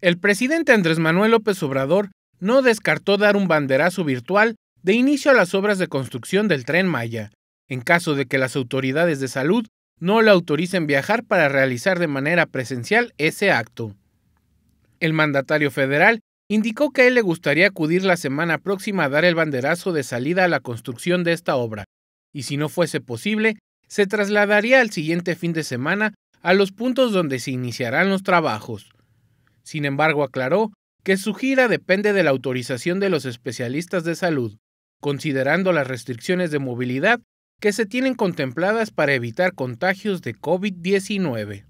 El presidente Andrés Manuel López Obrador no descartó dar un banderazo virtual de inicio a las obras de construcción del tren Maya, en caso de que las autoridades de salud no le autoricen viajar para realizar de manera presencial ese acto. El mandatario federal indicó que a él le gustaría acudir la semana próxima a dar el banderazo de salida a la construcción de esta obra, y si no fuese posible, se trasladaría al siguiente fin de semana a los puntos donde se iniciarán los trabajos. Sin embargo, aclaró que su gira depende de la autorización de los especialistas de salud, considerando las restricciones de movilidad que se tienen contempladas para evitar contagios de COVID-19.